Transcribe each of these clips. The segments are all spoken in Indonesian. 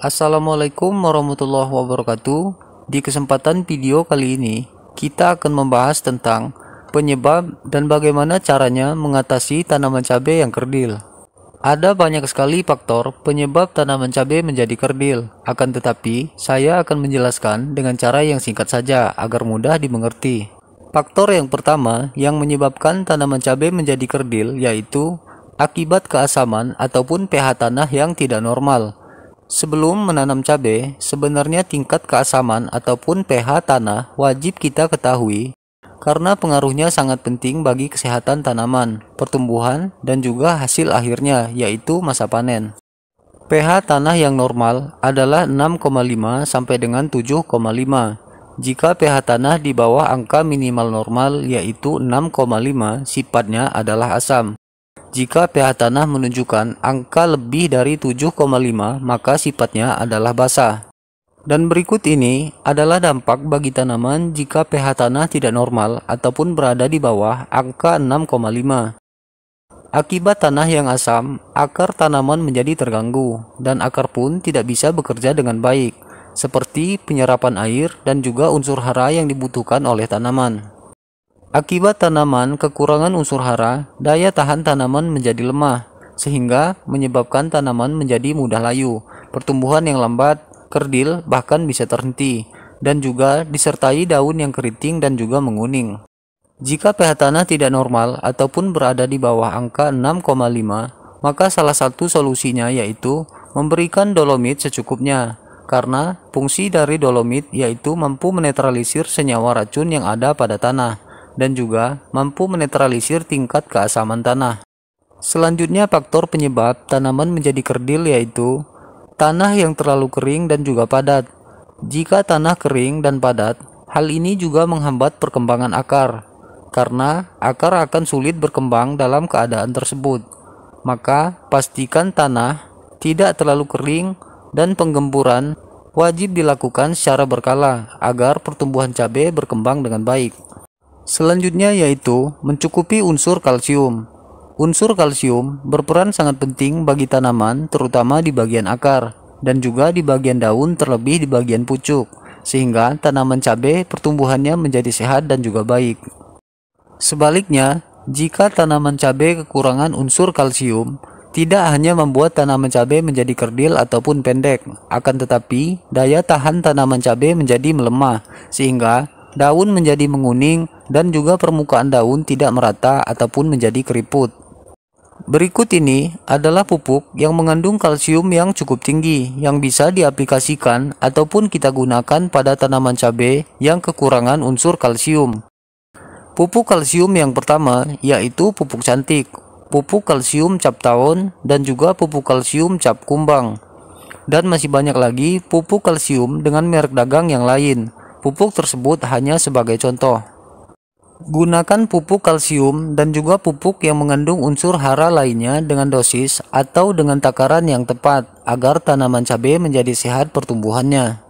Assalamualaikum warahmatullahi wabarakatuh. Di kesempatan video kali ini, kita akan membahas tentang penyebab dan bagaimana caranya mengatasi tanaman cabai yang kerdil. Ada banyak sekali faktor penyebab tanaman cabai menjadi kerdil. Akan tetapi, saya akan menjelaskan dengan cara yang singkat saja agar mudah dimengerti. Faktor yang pertama yang menyebabkan tanaman cabai menjadi kerdil yaitu akibat keasaman ataupun pH tanah yang tidak normal. Sebelum menanam cabai, sebenarnya tingkat keasaman ataupun pH tanah wajib kita ketahui karena pengaruhnya sangat penting bagi kesehatan tanaman, pertumbuhan, dan juga hasil akhirnya yaitu masa panen. pH tanah yang normal adalah 6,5 sampai dengan 7,5. Jika pH tanah di bawah angka minimal normal yaitu 6,5, sifatnya adalah asam. Jika pH tanah menunjukkan angka lebih dari 7,5, maka sifatnya adalah basah. Dan berikut ini adalah dampak bagi tanaman jika pH tanah tidak normal ataupun berada di bawah angka 6,5. Akibat tanah yang asam, akar tanaman menjadi terganggu dan akar pun tidak bisa bekerja dengan baik, seperti penyerapan air dan juga unsur hara yang dibutuhkan oleh tanaman. Akibat tanaman kekurangan unsur hara, daya tahan tanaman menjadi lemah, sehingga menyebabkan tanaman menjadi mudah layu, pertumbuhan yang lambat, kerdil, bahkan bisa terhenti, dan juga disertai daun yang keriting dan juga menguning. Jika pH tanah tidak normal ataupun berada di bawah angka 6,5, maka salah satu solusinya yaitu memberikan dolomit secukupnya, karena fungsi dari dolomit yaitu mampu menetralisir senyawa racun yang ada pada tanah dan juga mampu menetralisir tingkat keasaman tanah. Selanjutnya faktor penyebab tanaman menjadi kerdil yaitu tanah yang terlalu kering dan juga padat. Jika tanah kering dan padat, hal ini juga menghambat perkembangan akar karena akar akan sulit berkembang dalam keadaan tersebut. Maka pastikan tanah tidak terlalu kering dan penggemburan wajib dilakukan secara berkala agar pertumbuhan cabai berkembang dengan baik. Selanjutnya yaitu mencukupi unsur kalsium. Unsur kalsium berperan sangat penting bagi tanaman terutama di bagian akar dan juga di bagian daun terlebih di bagian pucuk sehingga tanaman cabai pertumbuhannya menjadi sehat dan juga baik. Sebaliknya, jika tanaman cabai kekurangan unsur kalsium, tidak hanya membuat tanaman cabai menjadi kerdil ataupun pendek, akan tetapi daya tahan tanaman cabai menjadi melemah sehingga Daun menjadi menguning dan juga permukaan daun tidak merata ataupun menjadi keriput. Berikut ini adalah pupuk yang mengandung kalsium yang cukup tinggi yang bisa diaplikasikan ataupun kita gunakan pada tanaman cabai yang kekurangan unsur kalsium. Pupuk kalsium yang pertama yaitu pupuk cantik, pupuk kalsium cap tahun dan juga pupuk kalsium cap kumbang. Dan masih banyak lagi pupuk kalsium dengan merek dagang yang lain. Pupuk tersebut hanya sebagai contoh. Gunakan pupuk kalsium dan juga pupuk yang mengandung unsur hara lainnya dengan dosis atau dengan takaran yang tepat agar tanaman cabai menjadi sehat pertumbuhannya.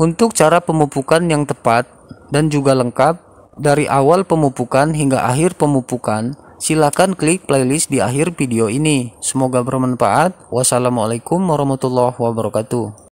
Untuk cara pemupukan yang tepat dan juga lengkap, dari awal pemupukan hingga akhir pemupukan, silakan klik playlist di akhir video ini. Semoga bermanfaat. Wassalamualaikum warahmatullahi wabarakatuh.